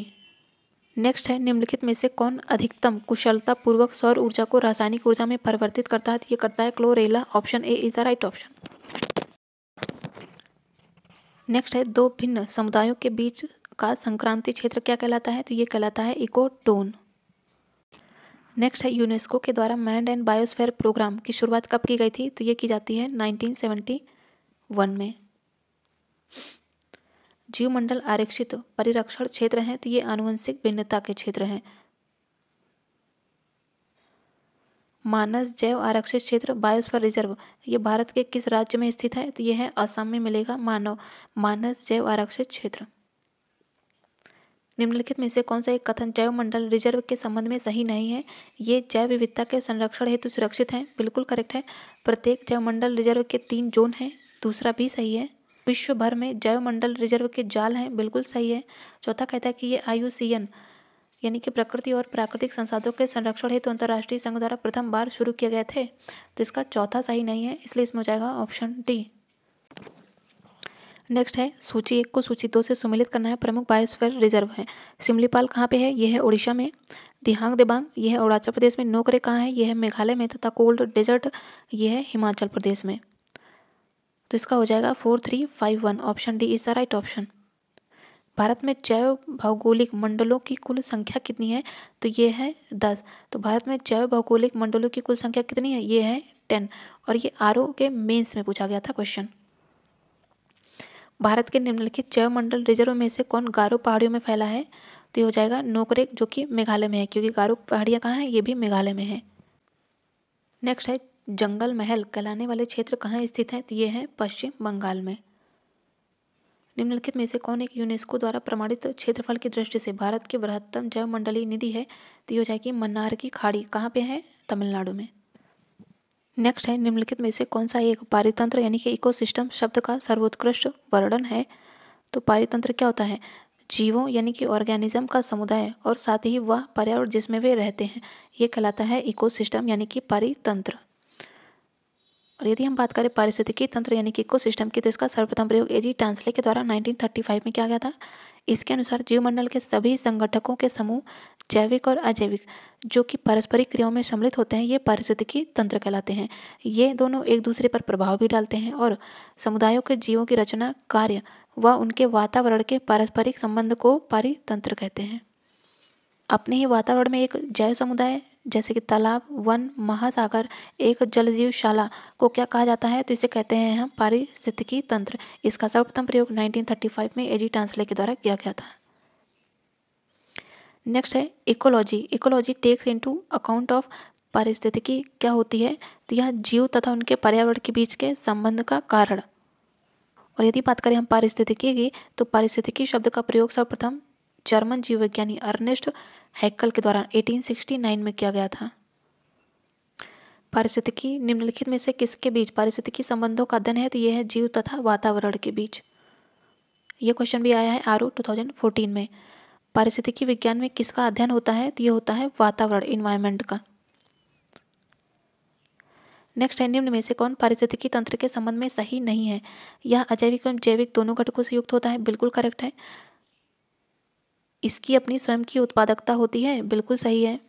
next है निम्नलिखित में से कौन अधिकतम कुशलता पूर्वक सौर ऊर्जा को रासायनिक ऊर्जा में परिवर्तित करता है तो ये करता है chlorella option A is the right option next है दो भिन्न समुदायों के बीच का संक्रांति क्षेत्र क्या कहलाता है तो ये कहलाता है इकोटोन नेक्स्ट है यूनेस्को के द्वारा मैंड एंड बायोस्फेयर प्रोग्राम की शुरुआत कब की गई थी तो ये की जाती है 1971 में जीवमंडल आरक्षित परिरक्षण क्षेत्र हैं तो ये आनुवंशिक भिन्नता के क्षेत्र हैं मानस जैव आरक्षित क्षेत्र बायोस्फेयर रिजर्व ये भारत के किस राज्य में स्थित है तो ये है असम में मिलेगा मानव मानस जैव आरक्षित क्षेत्र निम्नलिखित में से कौन सा एक कथन जैवमंडल रिजर्व के संबंध में सही नहीं है ये जैव विविधता के संरक्षण हेतु सुरक्षित हैं बिल्कुल करेक्ट है प्रत्येक जैवमंडल रिजर्व के तीन जोन हैं दूसरा भी सही है विश्व भर में जैवमंडल रिजर्व के जाल हैं बिल्कुल सही है चौथा कहता है कि ये आयुसीएन यानी कि प्रकृति और प्राकृतिक संसाधनों के संरक्षण हेतु अंतर्राष्ट्रीय संघ द्वारा प्रथम बार शुरू किए गए थे तो इसका चौथा सही नहीं है इसलिए इसमें हो जाएगा ऑप्शन डी नेक्स्ट है सूची एक को सूची दो से सम्मिलित करना है प्रमुख बायोस्फेयर रिजर्व है सिमलीपाल कहाँ पे है यह है उड़ीसा में दिहांग देबांग यह है अरुणाचल प्रदेश में नोकरे कहाँ है यह है मेघालय में तथा कोल्ड डेजर्ट यह है हिमाचल प्रदेश में तो इसका हो जाएगा four three five one option D is the right option Bharat में जैव भौगोलिक मंडलों की कुल संख्या कितनी है तो ये है दस तो भारत में जैव भौगोलिक मंडलों की कुल संख्या कितनी है ये है टेन और ये आर के मेंस में पूछा गया था क्वेश्चन भारत के निम्नलिखित जैवमंडल रिजर्व में से कौन गारो पहाड़ियों में फैला है तो ये हो जाएगा नोकरेक जो कि मेघालय में है क्योंकि गारो पहाड़ियाँ कहाँ हैं ये भी मेघालय में है नेक्स्ट है जंगल महल कहलाने वाले क्षेत्र कहाँ स्थित हैं तो ये है पश्चिम बंगाल में निम्नलिखित में से कौन एक यूनेस्को द्वारा प्रमाणित क्षेत्रफल की दृष्टि से भारत की बृहत्तम जैवमंडलीय निधि है तो ये हो जाएगी मन्नार की खाड़ी कहाँ पे है तमिलनाडु में नेक्स्ट है निम्नलिखित में से कौन सा एक पारितंत्र यानी कि इकोसिस्टम शब्द का सर्वोत्कृष्ट वर्णन है तो पारितंत्र क्या होता है जीवों यानी कि ऑर्गेनिज्म का समुदाय और साथ ही वह पर्यावरण जिसमें वे रहते हैं ये कहलाता है इकोसिस्टम यानी कि पारितंत्र और यदि हम बात करें पारिस्थितिकी तंत्र यानी कि इको की तो इसका सर्वप्रथम प्रयोग एजी टांसले के द्वारा नाइनटीन में किया गया था इसके अनुसार जीवमंडल के सभी संगठकों के समूह जैविक और अजैविक जो कि पारस्परिक क्रियाओं में सम्मिलित होते हैं ये पारिस्थितिकी तंत्र कहलाते हैं ये दोनों एक दूसरे पर प्रभाव भी डालते हैं और समुदायों के जीवों की रचना कार्य व उनके वातावरण के पारस्परिक संबंध को पारितंत्र कहते हैं अपने ही वातावरण में एक जैव समुदाय जैसे कि तालाब वन महासागर एक जलजीवशाला को क्या कहा जाता है तो इसे कहते हैं हम पारिस्थितिकी तंत्र इसका सर्वप्रथम प्रयोग 1935 में एजी टांसले के द्वारा किया गया था नेक्स्ट है ecology ecology takes into account of पारिस्थितिकी क्या होती है तो यह जीव तथा उनके पर्यावरण के बीच के संबंध का कारण और यदि बात करें हम पारिस्थितिकी की तो पारिस्थितिकी शब्द का प्रयोग सर्वप्रथम जर्मन जीव विज्ञानी अर्नेस्ट हैकल के द्वारा 1869 में किया गया था पारिस्थितिकी निम्नलिखित में से किसके बीच पारिस्थितिकी संबंधों का अध्ययन है तो यह है जीव तथा वातावरण के बीच यह क्वेश्चन भी आया है आर टू में पारिस्थितिकी विज्ञान में किसका अध्ययन होता है तो यह होता है वातावरण इन्वायरमेंट का नेक्स्ट है निम्न में से कौन पारिस्थितिकी तंत्र के संबंध में सही नहीं है यह अजैविक एवं जैविक दोनों घटकों से युक्त होता है बिल्कुल करेक्ट है इसकी अपनी स्वयं की उत्पादकता होती है बिल्कुल सही है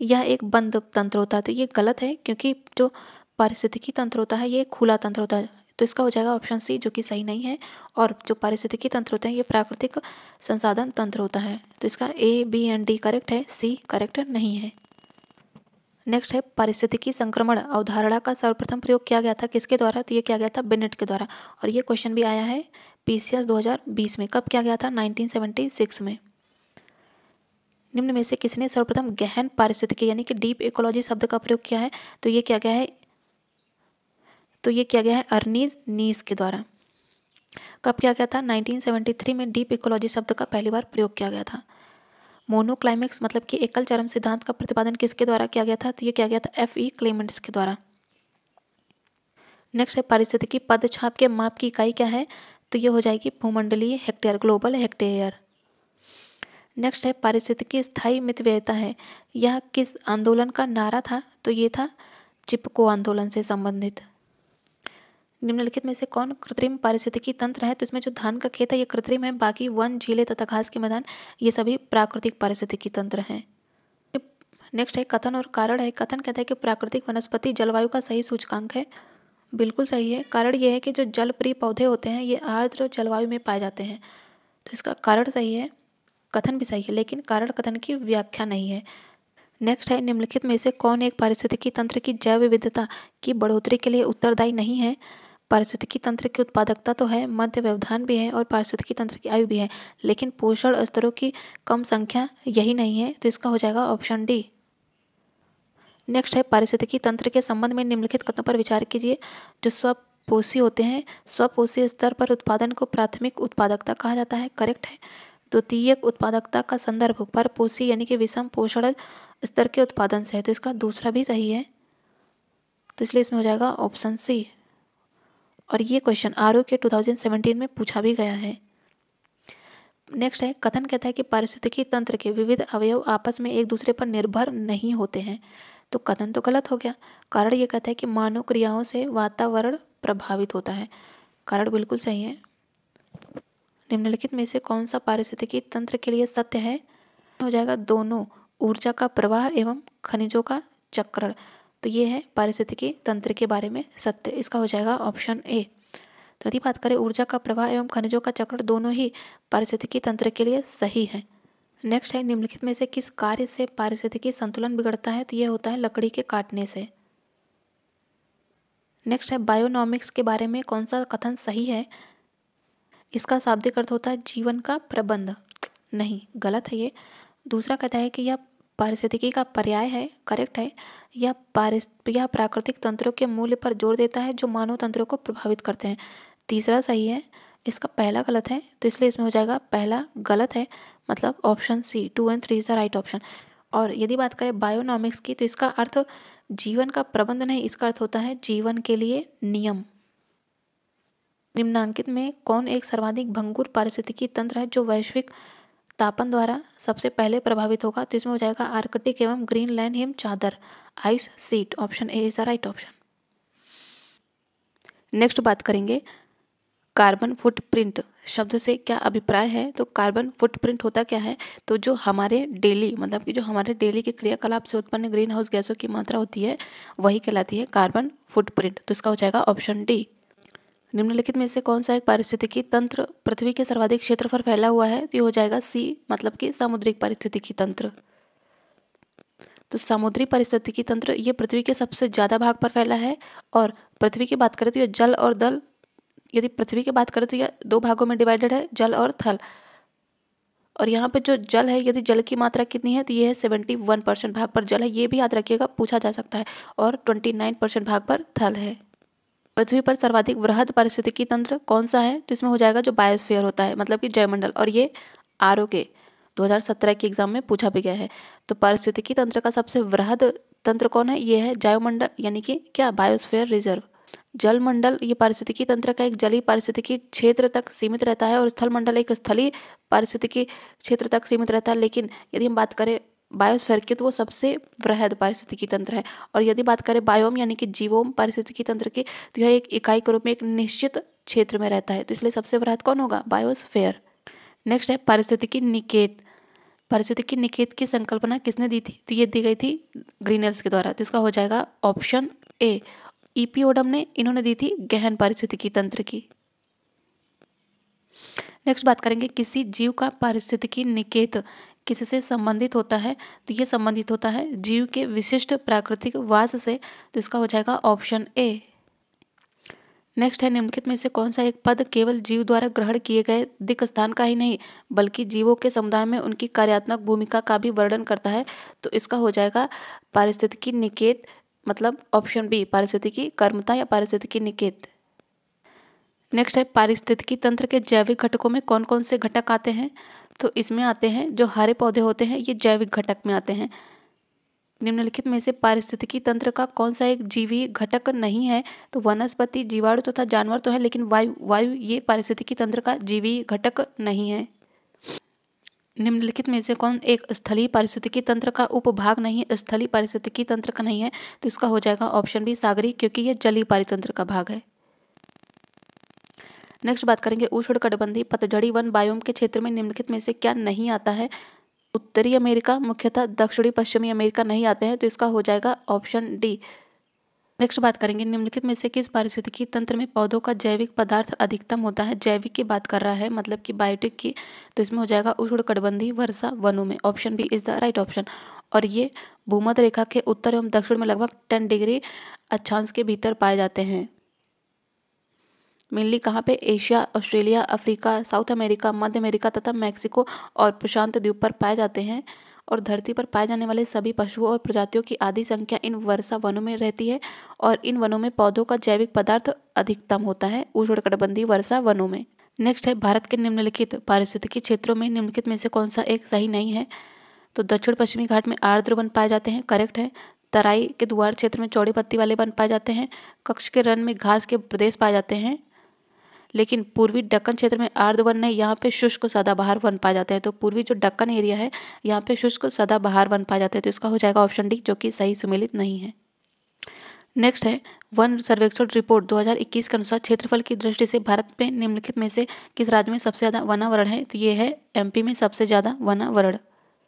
यह एक बंद तंत्र होता है तो ये गलत है क्योंकि जो पारिस्थितिकी तंत्र होता है ये खुला तंत्र होता है तो इसका हो जाएगा ऑप्शन सी जो कि सही नहीं है और जो पारिस्थितिकी तंत्र होते हैं ये प्राकृतिक संसाधन तंत्र होता है तो इसका A B and D correct है सी करेक्ट नहीं है नेक्स्ट है पारिस्थितिकी संक्रमण अवधारणा का सर्वप्रथम प्रयोग किया गया था किसके द्वारा तो ये किया गया था बिनेट के द्वारा और ये क्वेश्चन भी आया है हज़ार बीस में कब किया गया था सिक्स में निम्न में से किसने सर्वप्रथम गहन पारिस्थितिकी यानी कि डीप इकोलॉजी शब्द का प्रयोग किया है तो ये क्या गया है तो ये किया गया है अर्नीज नीस के द्वारा कब किया गया था 1973 में डीप इकोलॉजी शब्द का पहली बार प्रयोग किया गया था मोनोक्लाइमेक्स मतलब कि एकल चरम सिद्धांत का प्रतिपादन किसके द्वारा किया गया था तो ये किया गया था एफ ई क्लेमेंट्स के द्वारा नेक्स्ट है पारिस्थितिकी पदछाप के माप की इकाई क्या है तो ये हो जाएगी भूमंडलीय हेक्टेयर ग्लोबल हेक्टेयर नेक्स्ट है पारिस्थितिकी स्थायी मितव्ययता है यह किस आंदोलन का नारा था तो ये था चिपको आंदोलन से संबंधित निम्नलिखित में से कौन कृत्रिम पारिस्थितिकी तंत्र है तो इसमें जो धान का खेत है ये कृत्रिम है बाकी वन झीले तथा घास के मैदान ये सभी प्राकृतिक पारिस्थितिकी तंत्र हैं नेक्स्ट है कथन और कारण है कथन कहता है कि प्राकृतिक वनस्पति जलवायु का सही सूचकांक है बिल्कुल सही है कारण ये है कि जो जलप्रिय पौधे होते हैं ये आर्द्र जलवायु में पाए जाते हैं तो इसका कारण सही है कथन भी सही है लेकिन कारण कथन की व्याख्या नहीं है नेक्स्ट है निम्नलिखित में से कौन एक पारिस्थितिकी तंत्र की जैव विविधता की बढ़ोतरी के लिए उत्तरदायी नहीं है पारिस्थितिकी तंत्र की उत्पादकता तो है मध्य व्यवधान भी है और पारिस्थितिकी तंत्र की आयु भी है लेकिन पोषण स्तरों की कम संख्या यही नहीं है तो इसका हो जाएगा ऑप्शन डी नेक्स्ट है पारिस्थितिकी तंत्र के संबंध में निम्नलिखित कथनों पर विचार कीजिए जो स्वपोषी होते हैं स्वपोषी स्तर पर उत्पादन को प्राथमिक उत्पादकता कहा जाता है करेक्ट है द्वितीयक उत्पादकता का संदर्भ परपोषी यानी कि विषम पोषण स्तर के उत्पादन से है तो इसका दूसरा भी सही है तो इसलिए इसमें हो जाएगा ऑप्शन सी और ये क्वेश्चन आर के 2017 में पूछा भी गया है नेक्स्ट है कथन कहता है कि पारिस्थितिकी तंत्र के विविध अवयव आपस में एक दूसरे पर निर्भर नहीं होते हैं तो कथन तो गलत हो गया कारण ये कहता है कि मानव क्रियाओं से वातावरण प्रभावित होता है कारण बिल्कुल सही है निम्नलिखित में से कौन सा पारिस्थितिकी तंत्र के लिए सत्य है हो जाएगा दोनों ऊर्जा का प्रवाह एवं खनिजों का चक्रण तो ये है पारिस्थितिकी तंत्र के बारे में सत्य इसका हो जाएगा ऑप्शन ए तो यदि बात करें ऊर्जा का प्रवाह एवं खनिजों का चक्र दोनों ही पारिस्थितिकी तंत्र के लिए सही है नेक्स्ट है निम्नलिखित में से किस कार्य से पारिस्थितिकी संतुलन बिगड़ता है तो यह होता है लकड़ी के काटने से नेक्स्ट है बायोनॉमिक्स के बारे में कौन सा कथन सही है इसका शाब्दिक अर्थ होता है जीवन का प्रबंध नहीं गलत है ये दूसरा कहता है कि यह पारिस्थितिकी का पर्याय है करेक्ट है यह पारिस्थ यह प्राकृतिक तंत्रों के मूल्य पर जोर देता है जो मानव तंत्रों को प्रभावित करते हैं तीसरा सही है इसका पहला गलत है तो इसलिए इसमें हो जाएगा पहला गलत है मतलब option C two and three is the right option और यदि बात करें बायोनॉमिक्स की तो इसका अर्थ जीवन का प्रबंध नहीं इसका अर्थ होता है जीवन के लिए नियम निम्नांकित में कौन एक सर्वाधिक भंगुर पारिस्थितिकी तंत्र है जो वैश्विक तापन द्वारा सबसे पहले प्रभावित होगा तो इसमें हो जाएगा आर्कटिक एवं ग्रीनलैंड हिम चादर ice sheet option A is the right option next बात करेंगे कार्बन फुटप्रिंट शब्द से क्या अभिप्राय है तो कार्बन फुटप्रिंट होता क्या है तो जो हमारे डेली मतलब कि जो हमारे डेली के क्रियाकलाप से उत्पन्न ग्रीन हाउस गैसों की मात्रा होती है वही कहलाती है कार्बन फुटप्रिंट तो इसका हो जाएगा ऑप्शन डी निम्नलिखित में से कौन सा एक पारिस्थितिकी तंत्र पृथ्वी के सर्वाधिक क्षेत्र पर फैला हुआ है तो ये हो जाएगा सी मतलब कि सामुद्रिक पारिस्थितिकी तंत्र तो समुद्री पारिस्थितिकी तंत्र ये पृथ्वी के सबसे ज़्यादा भाग पर फैला है और पृथ्वी की बात करें तो यह जल और दल यदि पृथ्वी की बात करें तो यह दो भागों में डिवाइडेड है जल और थल और यहाँ पे जो जल है यदि जल की मात्रा कितनी है तो ये है सेवेंटी वन परसेंट भाग पर जल है ये भी याद रखिएगा पूछा जा सकता है और ट्वेंटी नाइन परसेंट भाग पर थल है पृथ्वी पर सर्वाधिक वृहद पारिस्थितिकी तंत्र कौन सा है तो इसमें हो जाएगा जो बायोस्फीयर होता है मतलब कि जयमंडल और ये आर के 2017 के एग्जाम में पूछा भी गया है तो पारिस्थितिकी तंत्र का सबसे वृहद तंत्र कौन है ये है जैवमंडल यानी कि क्या बायोस्फीयर रिजर्व जलमंडल ये पारिस्थितिकी तंत्र का एक जलीय पारिस्थितिकी क्षेत्र तक सीमित रहता है और स्थलमंडल एक स्थलीय पारिस्थितिकी क्षेत्र तक सीमित रहता है लेकिन यदि हम बात करें बायोस्फेयर की तो वो सबसे वृहद पारिस्थितिकी तंत्र है और यदि बात करें बायोम यानी कि जीवोम पारिस्थितिकी तंत्र की तो यह एक इकाई के रूप में एक निश्चित क्षेत्र में रहता है तो इसलिए सबसे वृहद कौन होगा बायोस्फेयर नेक्स्ट है पारिस्थितिकी निकेत पारिस्थितिकी निकेत की संकल्पना किसने दी थी तो ये दी गई थी ग्रीनल्स के द्वारा तो इसका हो जाएगा option A E P Odum ने इन्होंने दी थी गहन पारिस्थितिकी तंत्र की नेक्स्ट बात करेंगे किसी जीव का पारिस्थितिकी निकेत किससे संबंधित होता है तो ये संबंधित होता है जीव के विशिष्ट प्राकृतिक वास से तो इसका हो जाएगा ऑप्शन ए नेक्स्ट है निम्नलिखित में से कौन सा एक पद केवल जीव द्वारा ग्रहण किए गए दिक स्थान का ही नहीं बल्कि जीवों के समुदाय में उनकी कार्यात्मक भूमिका का भी वर्णन करता है तो इसका हो जाएगा पारिस्थितिकी निकेत मतलब ऑप्शन बी पारिस्थितिकी कर्मता या पारिस्थितिकी निकेत नेक्स्ट है पारिस्थितिकी तंत्र के जैविक घटकों में कौन कौन से घटक आते हैं तो इसमें आते हैं जो हरे पौधे होते हैं ये जैविक घटक में आते हैं निम्नलिखित में से पारिस्थितिकी तंत्र का कौन सा एक जीवी घटक नहीं है तो वनस्पति जीवाणु तथा तो जानवर तो है लेकिन वायु वायु ये पारिस्थितिकी तंत्र का जीवी घटक नहीं है निम्नलिखित में से कौन एक स्थलीय पारिस्थितिकी तंत्र का उपभाग नहीं स्थलीय पारिस्थितिकी तंत्र का नहीं है तो इसका हो जाएगा ऑप्शन बी सागरी क्योंकि यह जलीय पारितंत्र का भाग है नेक्स्ट बात करेंगे उष्णकटिबंधीय पतझड़ी वन बायोम के क्षेत्र में निम्नलिखित में से क्या नहीं आता है उत्तरी अमेरिका मुख्यतः दक्षिणी पश्चिमी अमेरिका नहीं आते हैं तो इसका हो जाएगा ऑप्शन डी नेक्स्ट बात करेंगे निम्नलिखित में से किस पारिस्थितिकी तंत्र में पौधों का जैविक पदार्थ अधिकतम होता है जैविक की बात कर रहा है मतलब कि बायोटिक की तो इसमें हो जाएगा कटबंधी वर्षा वनों में option B is the right option और ये भूमध्य रेखा के उत्तर एवं दक्षिण में लगभग टेन डिग्री अच्छांश के भीतर पाए जाते हैं मेनली कहाँ पे Asia Australia Africa South America मध्य अमेरिका तथा मैक्सिको और प्रशांत द्वीप पर पाए जाते हैं और धरती पर पाए जाने वाले सभी पशुओं और प्रजातियों की आधी संख्या इन वर्षा वनों में रहती है और इन वनों में पौधों का जैविक पदार्थ अधिकतम होता है उष्णकटिबंधीय वर्षा वनों में नेक्स्ट है भारत के निम्नलिखित पारिस्थितिकी क्षेत्रों में निम्नलिखित में से कौन सा एक सही नहीं है तो दक्षिण पश्चिमी घाट में आर्द्र वन पाए जाते हैं करेक्ट है तराई के दुआर क्षेत्र में चौड़ी पत्ती वाले वन पाए जाते हैं कक्ष के रन में घास के प्रदेश पाए जाते हैं लेकिन पूर्वी डक्कन क्षेत्र में वन है यहाँ पे शुष्क सदाबहार वन पाए जाते हैं तो पूर्वी जो डक्कन एरिया है यहाँ पे शुष्क सदाबहार वन पाए जाते हैं तो इसका हो जाएगा ऑप्शन डी जो कि सही सुमिलित नहीं है नेक्स्ट है वन सर्वेक्षण रिपोर्ट 2021 के अनुसार क्षेत्रफल की दृष्टि से भारत में निम्नलिखित में से किस राज्य में सबसे ज़्यादा वनावरण है तो ये है एमपी में सबसे ज़्यादा वनावरण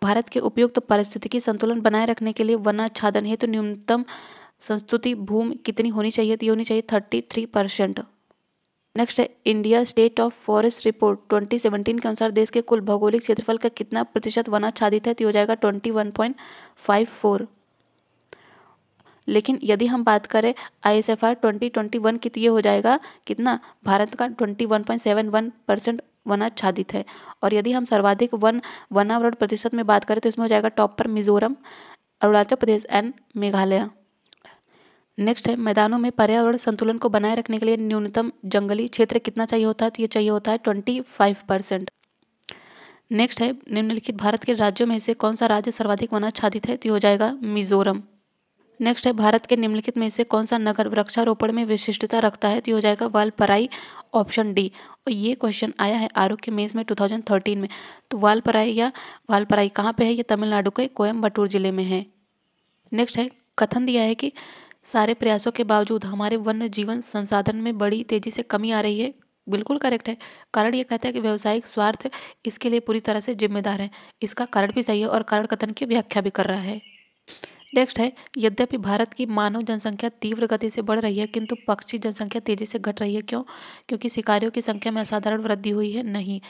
भारत के उपयुक्त तो की संतुलन बनाए रखने के लिए वनाच्छादन हेतु तो न्यूनतम संस्तुति भूमि कितनी होनी चाहिए तो ये होनी चाहिए थर्टी थ्री परसेंट नेक्स्ट है India state of forest report 2017 के अनुसार देश के कुल भौगोलिक क्षेत्रफल का कितना प्रतिशत वनाच्छादित है तो हो जाएगा 21.54 लेकिन यदि हम बात करें I S F R twenty twenty one की तो ये हो जाएगा कितना भारत का twenty one point seven one percent वनाच्छादित है और यदि हम सर्वाधिक वन वनावरण प्रतिशत में बात करें तो इसमें हो जाएगा टॉप पर मिजोरम अरुणाचल प्रदेश एंड मेघालय नेक्स्ट है मैदानों में पर्यावरण संतुलन को बनाए रखने के लिए न्यूनतम जंगली क्षेत्र कितना चाहिए होता है तो ये चाहिए होता है ट्वेंटी फाइव परसेंट नेक्स्ट है निम्नलिखित भारत के राज्यों में से कौन सा राज्य सर्वाधिक वनाच्छादित है तो हो जाएगा मिजोरम नेक्स्ट है भारत के निम्नलिखित में से कौन सा नगर वृक्षारोपण में विशिष्टता रखता है तो हो जाएगा वालपराई ऑप्शन डी और ये क्वेश्चन आया है आरोग्य मेज में टू में तो वालपराई या वालपराई कहाँ पर है ये तमिलनाडु के कोयम्बटूर जिले में है नेक्स्ट है कथन दिया है कि सारे प्रयासों के बावजूद हमारे वन्य जीवन संसाधन में बड़ी तेजी से कमी आ रही है बिल्कुल करेक्ट है कारण ये कहता है कि व्यवसायिक स्वार्थ इसके लिए पूरी तरह से जिम्मेदार है इसका कारण भी सही है और कारण कथन की व्याख्या भी कर रहा है नेक्स्ट है यद्यपि भारत की मानव जनसंख्या तीव्र गति से बढ़ रही है किंतु पक्षी जनसंख्या तेजी से घट रही है क्यों क्योंकि शिकारियों की संख्या में असाधारण वृद्धि हुई है नहीं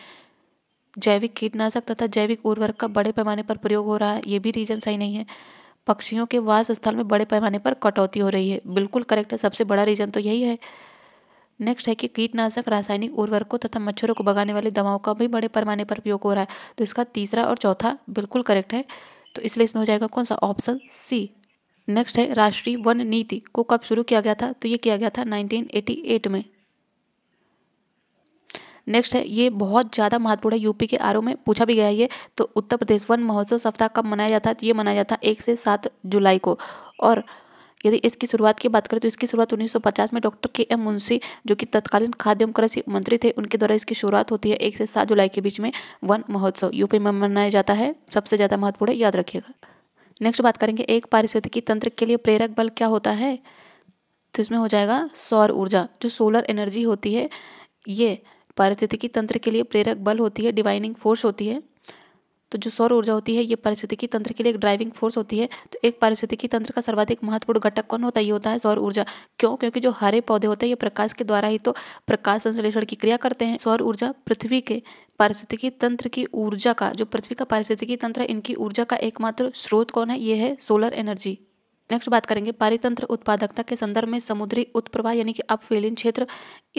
जैविक कीटनाशक तथा जैविक उर्वरक का बड़े पैमाने पर प्रयोग हो रहा है ये भी रीजन सही नहीं है पक्षियों के वास स्थल में बड़े पैमाने पर कटौती हो रही है बिल्कुल करेक्ट है सबसे बड़ा रीज़न तो यही है नेक्स्ट है कि कीटनाशक रासायनिक उर्वरकों तथा मच्छरों को भगाने वाली दवाओं का भी बड़े पैमाने पर उपयोग हो रहा है तो इसका तीसरा और चौथा बिल्कुल करेक्ट है तो इसलिए इसमें हो जाएगा कौन सा ऑप्शन सी नेक्स्ट है राष्ट्रीय वन नीति को कब शुरू किया गया था तो ये किया गया था 1988 में नेक्स्ट है ये बहुत ज़्यादा महत्वपूर्ण है यूपी के आर में पूछा भी गया ये तो उत्तर प्रदेश वन महोत्सव सप्ताह कब मनाया जाता है तो ये मनाया जाता है एक से सात जुलाई को और यदि इसकी शुरुआत की बात करें तो इसकी शुरुआत 1950 में डॉक्टर के एम मुंशी जो कि तत्कालीन खाद्य एवं कृषि मंत्री थे उनके द्वारा इसकी शुरुआत होती है एक से सात जुलाई के बीच में वन महोत्सव यूपी में मनाया जाता है सबसे ज़्यादा महत्वपूर्ण है याद रखिएगा नेक्स्ट बात करेंगे एक पारिस्थितिकी तंत्र के लिए प्रेरक बल क्या होता है तो इसमें हो जाएगा सौर ऊर्जा जो सोलर एनर्जी होती है ये पारिस्थितिकी तंत्र के लिए प्रेरक बल होती है डिवाइनिंग फोर्स होती है तो जो सौर ऊर्जा होती है ये पारिस्थितिकी तंत्र के लिए एक ड्राइविंग फोर्स होती है तो एक पारिस्थितिकी तंत्र का सर्वाधिक महत्वपूर्ण घटक कौन होता है ये होता है सौर ऊर्जा क्यों क्योंकि जो हरे पौधे होते हैं ये प्रकाश के द्वारा ही तो प्रकाश संश्लेषण की क्रिया करते हैं सौर ऊर्जा पृथ्वी के पारिस्थितिकी तंत्र की ऊर्जा का जो पृथ्वी का पारिस्थितिकी तंत्र है इनकी ऊर्जा का एकमात्र स्रोत कौन है ये है सोलर एनर्जी नेक्स्ट बात करेंगे पारितंत्र उत्पादकता के संदर्भ में समुद्री उत्प्रवाह यानी कि अपवेलिन क्षेत्र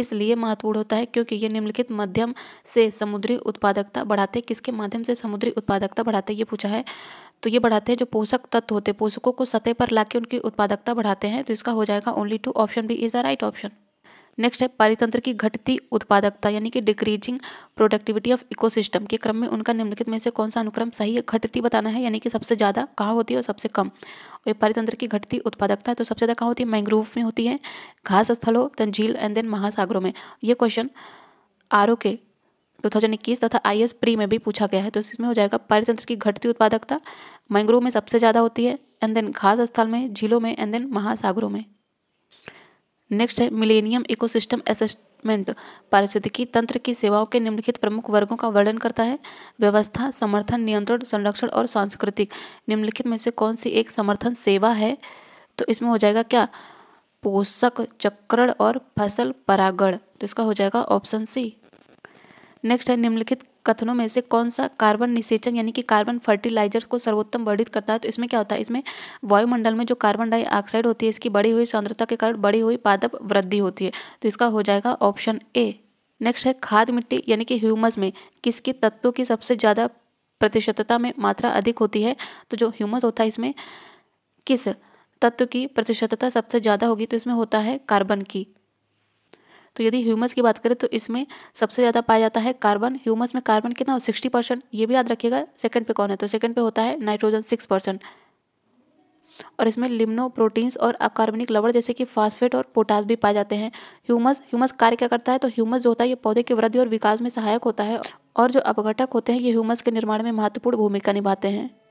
इसलिए महत्वपूर्ण होता है क्योंकि ये निम्नलिखित माध्यम से समुद्री उत्पादकता बढ़ाते हैं किसके माध्यम से समुद्री उत्पादकता बढ़ाते हैं ये पूछा है तो ये बढ़ाते हैं जो पोषक तत्व होते हैं पोषकों को सतह पर ला उनकी उत्पादकता बढ़ाते हैं तो इसका हो जाएगा only two option B is the right option next है पारितंत्र की घटती उत्पादकता यानी कि डिक्रीजिंग प्रोडक्टिविटी ऑफ इकोसिस्टम के क्रम में उनका निम्नलिखित में से कौन सा अनुक्रम सही है घटती बताना है यानी कि सबसे ज़्यादा कहाँ होती है और सबसे कम और पारितंत्र की घटती उत्पादकता है तो सबसे ज़्यादा कहाँ होती है मैंग्रोव में होती है घास स्थलों देन झील एंड देन महासागरों में ये क्वेश्चन आर के टू थाउजेंड इक्कीस तथा आई एस प्री में भी पूछा गया है तो इसमें हो जाएगा पारितंत्र की घटती उत्पादकता मैंग्रोव में सबसे ज़्यादा होती है एंड देन घास स्थल में झीलों में एंड देन महासागरों में नेक्स्ट है मिलेनियम इकोसिस्टम असेसमेंट पारिस्थितिकी तंत्र की सेवाओं के निम्नलिखित प्रमुख वर्गों का वर्णन करता है व्यवस्था समर्थन नियंत्रण संरक्षण और सांस्कृतिक निम्नलिखित में से कौन सी एक समर्थन सेवा है तो इसमें हो जाएगा क्या पोषक चक्रण और फसल परागण तो इसका हो जाएगा ऑप्शन सी नेक्स्ट है निम्नलिखित कथनों में से कौन सा कार्बन निषेचन यानी कि कार्बन फर्टिलाइजर को सर्वोत्तम वर्धित करता है तो इसमें क्या होता है इसमें वायुमंडल में जो कार्बन डाइऑक्साइड होती है इसकी बढ़ी हुई सांद्रता के कारण बढ़ी हुई पादप वृद्धि होती है तो इसका हो जाएगा ऑप्शन ए नेक्स्ट है खाद मिट्टी यानी कि ह्यूमस में किसके तत्वों की सबसे ज़्यादा प्रतिशतता में मात्रा अधिक होती है तो जो ह्यूमस होता है इसमें किस तत्व की प्रतिशतता सबसे ज़्यादा होगी तो इसमें होता है कार्बन की तो यदि ह्यूमस की बात करें तो इसमें सबसे ज़्यादा पाया जाता है कार्बन ह्यूमस में कार्बन कितना हो सिक्सटी परसेंट ये भी याद रखिएगा सेकंड पे कौन है तो सेकंड पे होता है नाइट्रोजन सिक्स परसेंट और इसमें लिम्नो प्रोटीन्स और अकार्बनिक लवर जैसे कि फास्फेट और पोटास भी पाए जाते हैं ह्यूमस ह्यूमस कार्य क्या करता है तो ह्यूमस जो होता है ये पौधे की वृद्धि और विकास में सहायक होता है और जो अपघटक होते हैं ये ह्यूमस के निर्माण में महत्वपूर्ण भूमिका निभाते हैं